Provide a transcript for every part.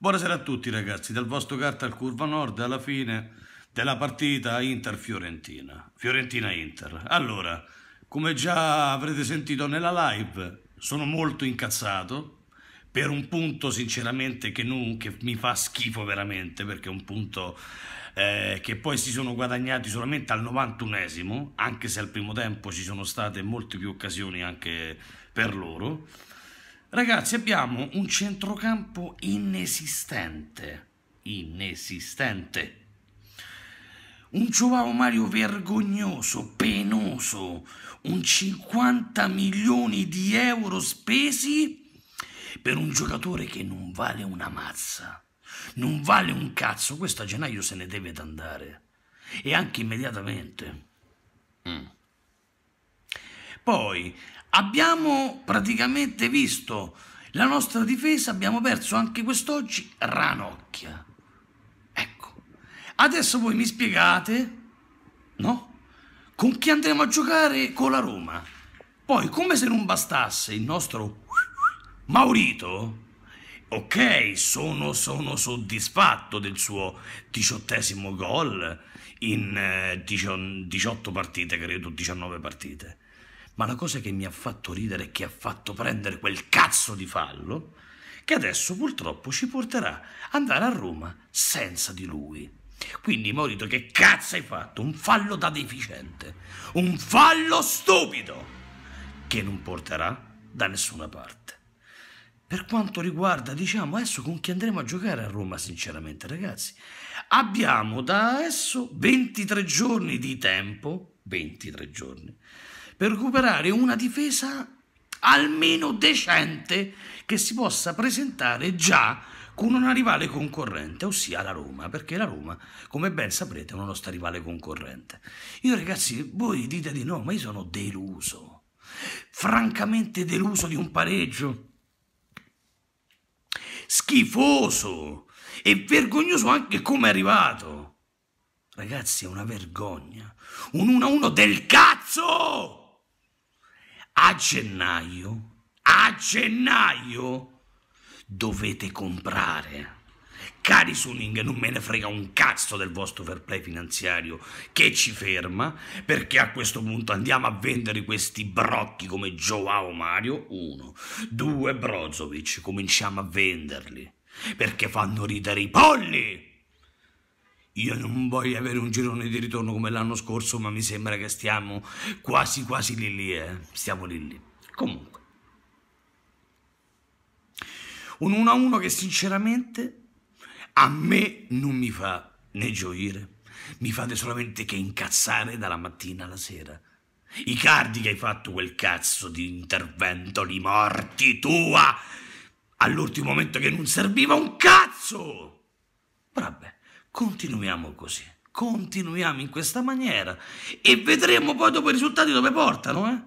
Buonasera a tutti ragazzi, dal vostro carta al Curva Nord alla fine della partita Inter-Fiorentina. Fiorentina-Inter. Allora, come già avrete sentito nella live, sono molto incazzato per un punto sinceramente che, non, che mi fa schifo veramente perché è un punto eh, che poi si sono guadagnati solamente al 91esimo, anche se al primo tempo ci sono state molte più occasioni anche per loro. Ragazzi, abbiamo un centrocampo inesistente. Inesistente. Un Joao Mario vergognoso, penoso, un 50 milioni di euro spesi per un giocatore che non vale una mazza, non vale un cazzo, questo a gennaio se ne deve andare e anche immediatamente. Mm. Poi abbiamo praticamente visto la nostra difesa, abbiamo perso anche quest'oggi Ranocchia. Ecco, adesso voi mi spiegate, no? Con chi andremo a giocare con la Roma? Poi, come se non bastasse il nostro Maurito, ok, sono, sono soddisfatto del suo diciottesimo gol in 18 eh, partite, credo, 19 partite ma la cosa che mi ha fatto ridere è che ha fatto prendere quel cazzo di fallo che adesso purtroppo ci porterà ad andare a Roma senza di lui. Quindi Morito che cazzo hai fatto? Un fallo da deficiente, un fallo stupido che non porterà da nessuna parte. Per quanto riguarda, diciamo, adesso con chi andremo a giocare a Roma, sinceramente ragazzi, abbiamo da adesso 23 giorni di tempo 23 giorni, per recuperare una difesa almeno decente che si possa presentare già con una rivale concorrente, ossia la Roma, perché la Roma, come ben saprete, è una nostra rivale concorrente. Io ragazzi, voi dite di no, ma io sono deluso, francamente deluso di un pareggio schifoso e vergognoso anche come è arrivato. Ragazzi, è una vergogna. Un 1-1 del cazzo! A gennaio, a gennaio, dovete comprare. Cari Suning, non me ne frega un cazzo del vostro fair play finanziario che ci ferma, perché a questo punto andiamo a vendere questi brocchi come Joao Mario, uno. Due, Brozovic, cominciamo a venderli, perché fanno ridere i polli! Io non voglio avere un girone di ritorno come l'anno scorso, ma mi sembra che stiamo quasi quasi lì lì, eh. Stiamo lì lì. Comunque. Un 1-1 a che sinceramente a me non mi fa né gioire, mi fate solamente che incazzare dalla mattina alla sera. I cardi che hai fatto quel cazzo di intervento di morti tua all'ultimo momento che non serviva un cazzo! Vabbè. Continuiamo così, continuiamo in questa maniera e vedremo poi dopo i risultati dove portano, eh?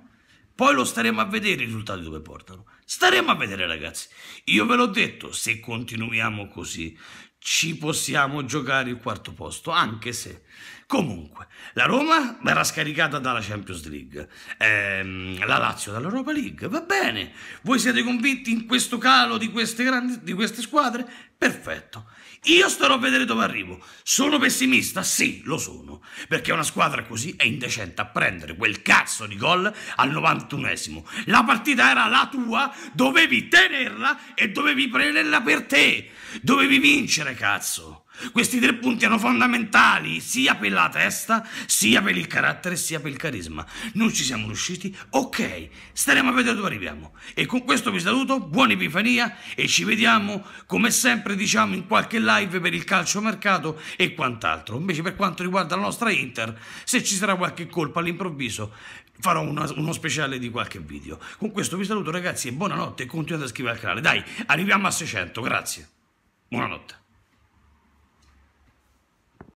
Poi lo staremo a vedere i risultati dove portano. Staremo a vedere, ragazzi. Io ve l'ho detto, se continuiamo così, ci possiamo giocare il quarto posto, anche se. Comunque, la Roma verrà scaricata dalla Champions League, ehm, la Lazio dall'Europa League, va bene. Voi siete convinti in questo calo di queste, grandi, di queste squadre? Perfetto. Io starò a vedere dove arrivo. Sono pessimista? Sì, lo sono. Perché una squadra così è indecente a prendere quel cazzo di gol al 91esimo. La partita era la tua, dovevi tenerla e dovevi prenderla per te. Dovevi vincere cagare cazzo. Questi tre punti erano fondamentali sia per la testa, sia per il carattere, sia per il carisma. Non ci siamo riusciti, ok, staremo a vedere dove arriviamo. E con questo vi saluto, buona Epifania e ci vediamo come sempre diciamo in qualche live per il calciomercato e quant'altro. Invece per quanto riguarda la nostra Inter, se ci sarà qualche colpa all'improvviso farò una, uno speciale di qualche video. Con questo vi saluto ragazzi e buonanotte e continuate a iscrivervi al canale. Dai, arriviamo a 600, grazie. Buonanotte.